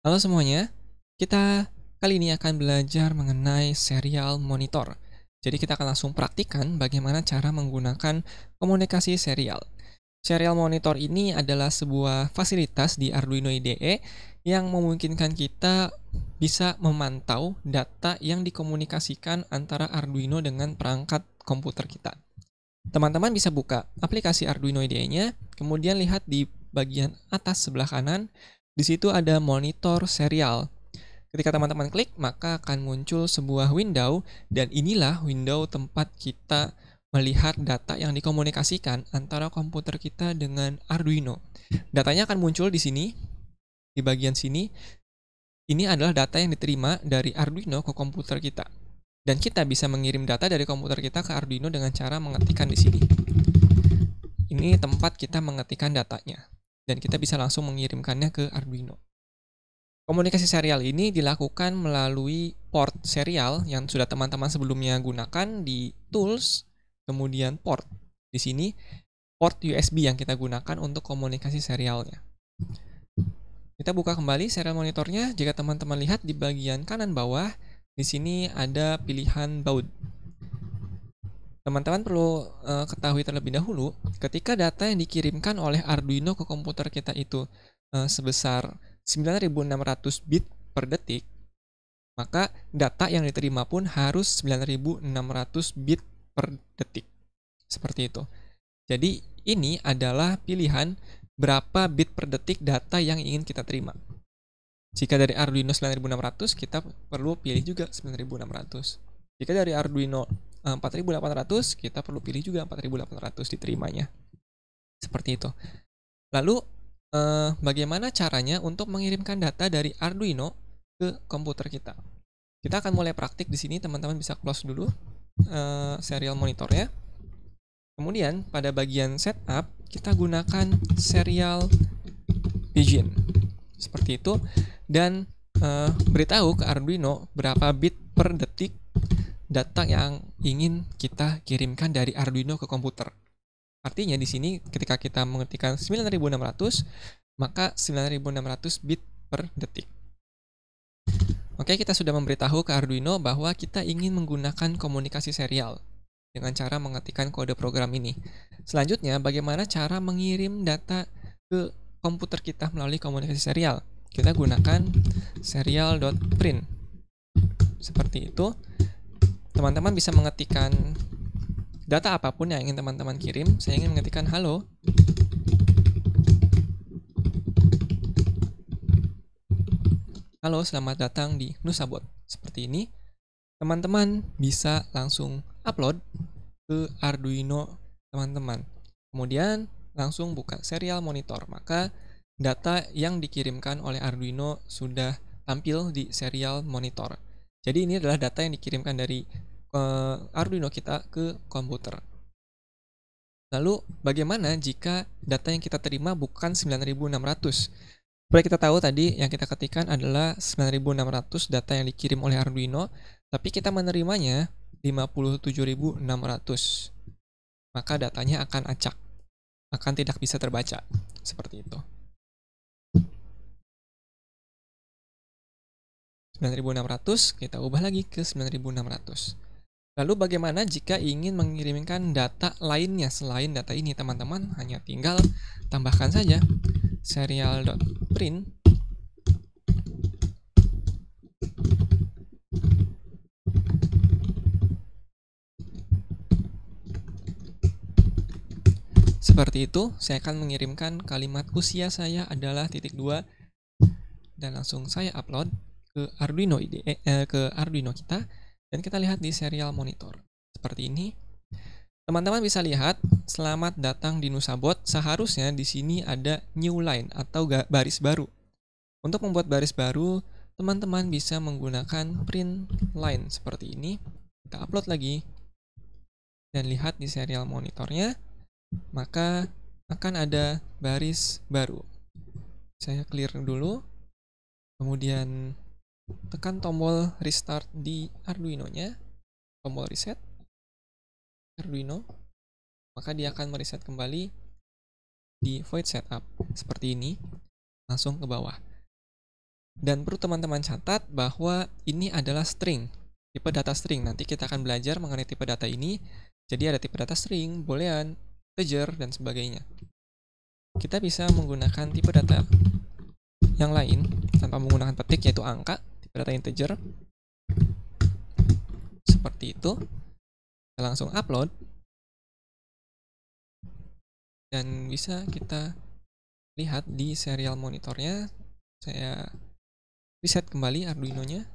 Halo semuanya, kita kali ini akan belajar mengenai serial monitor. Jadi kita akan langsung praktikan bagaimana cara menggunakan komunikasi serial. Serial monitor ini adalah sebuah fasilitas di Arduino IDE yang memungkinkan kita bisa memantau data yang dikomunikasikan antara Arduino dengan perangkat komputer kita. Teman-teman bisa buka aplikasi Arduino IDE-nya, kemudian lihat di bagian atas sebelah kanan di situ ada monitor serial. Ketika teman-teman klik, maka akan muncul sebuah window dan inilah window tempat kita melihat data yang dikomunikasikan antara komputer kita dengan Arduino. Datanya akan muncul di sini, di bagian sini. Ini adalah data yang diterima dari Arduino ke komputer kita. Dan kita bisa mengirim data dari komputer kita ke Arduino dengan cara mengetikkan di sini. Ini tempat kita mengetikkan datanya dan kita bisa langsung mengirimkannya ke Arduino. Komunikasi serial ini dilakukan melalui port serial yang sudah teman-teman sebelumnya gunakan di tools, kemudian port. Di sini port USB yang kita gunakan untuk komunikasi serialnya. Kita buka kembali serial monitornya. Jika teman-teman lihat di bagian kanan bawah, di sini ada pilihan baud. Teman-teman perlu uh, ketahui terlebih dahulu, ketika data yang dikirimkan oleh Arduino ke komputer kita itu uh, sebesar 9600 bit per detik, maka data yang diterima pun harus 9600 bit per detik. Seperti itu. Jadi ini adalah pilihan berapa bit per detik data yang ingin kita terima. Jika dari Arduino 9600, kita perlu pilih juga 9600. Jika dari Arduino 4800 eh, kita perlu pilih juga 4800 diterimanya seperti itu lalu eh, bagaimana caranya untuk mengirimkan data dari Arduino ke komputer kita kita akan mulai praktik di sini teman-teman bisa close dulu eh, serial monitornya kemudian pada bagian setup kita gunakan serial pigeon seperti itu dan eh, beritahu ke Arduino berapa bit per detik data yang ingin kita kirimkan dari Arduino ke komputer. Artinya di sini ketika kita mengetikkan 9600, maka 9600 bit per detik. Oke, kita sudah memberitahu ke Arduino bahwa kita ingin menggunakan komunikasi serial dengan cara mengetikkan kode program ini. Selanjutnya, bagaimana cara mengirim data ke komputer kita melalui komunikasi serial? Kita gunakan serial.print. Seperti itu teman-teman bisa mengetikkan data apapun yang ingin teman-teman kirim. Saya ingin mengetikkan halo. Halo, selamat datang di Nusabot. Seperti ini, teman-teman bisa langsung upload ke Arduino teman-teman. Kemudian langsung buka serial monitor. Maka data yang dikirimkan oleh Arduino sudah tampil di serial monitor. Jadi ini adalah data yang dikirimkan dari uh, Arduino kita ke komputer. Lalu bagaimana jika data yang kita terima bukan 9600? Seperti kita tahu tadi yang kita ketikkan adalah 9600 data yang dikirim oleh Arduino, tapi kita menerimanya 57600. Maka datanya akan acak, akan tidak bisa terbaca. Seperti itu. 9600 kita ubah lagi ke 9600. Lalu bagaimana jika ingin mengirimkan data lainnya selain data ini teman-teman? Hanya tinggal tambahkan saja serial.print Seperti itu, saya akan mengirimkan kalimat usia saya adalah titik dua dan langsung saya upload ke Arduino IDE eh, ke Arduino kita. Dan kita lihat di serial monitor. Seperti ini. Teman-teman bisa lihat, selamat datang di NusaBot. Seharusnya di sini ada new line atau baris baru. Untuk membuat baris baru, teman-teman bisa menggunakan print line seperti ini. Kita upload lagi dan lihat di serial monitornya, maka akan ada baris baru. Saya clear dulu. Kemudian tekan tombol restart di Arduino-nya, tombol reset Arduino, maka dia akan mereset kembali di void setup seperti ini, langsung ke bawah. Dan perlu teman-teman catat bahwa ini adalah string, tipe data string. Nanti kita akan belajar mengenai tipe data ini. Jadi ada tipe data string, boolean, integer, dan sebagainya. Kita bisa menggunakan tipe data yang lain tanpa menggunakan petik yaitu angka data integer seperti itu kita langsung upload dan bisa kita lihat di serial monitornya saya reset kembali Arduino-nya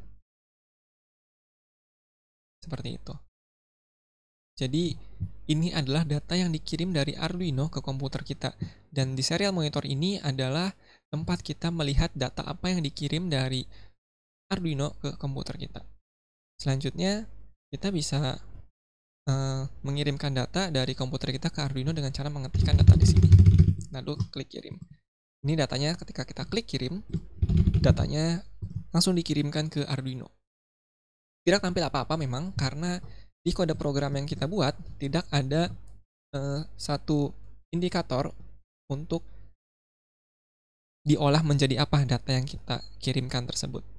seperti itu jadi ini adalah data yang dikirim dari Arduino ke komputer kita dan di serial monitor ini adalah tempat kita melihat data apa yang dikirim dari Arduino ke komputer kita. Selanjutnya, kita bisa uh, mengirimkan data dari komputer kita ke Arduino dengan cara mengetikkan data di sini. Lalu klik kirim. Ini datanya ketika kita klik kirim, datanya langsung dikirimkan ke Arduino. Tidak tampil apa-apa memang karena di kode program yang kita buat tidak ada uh, satu indikator untuk diolah menjadi apa data yang kita kirimkan tersebut.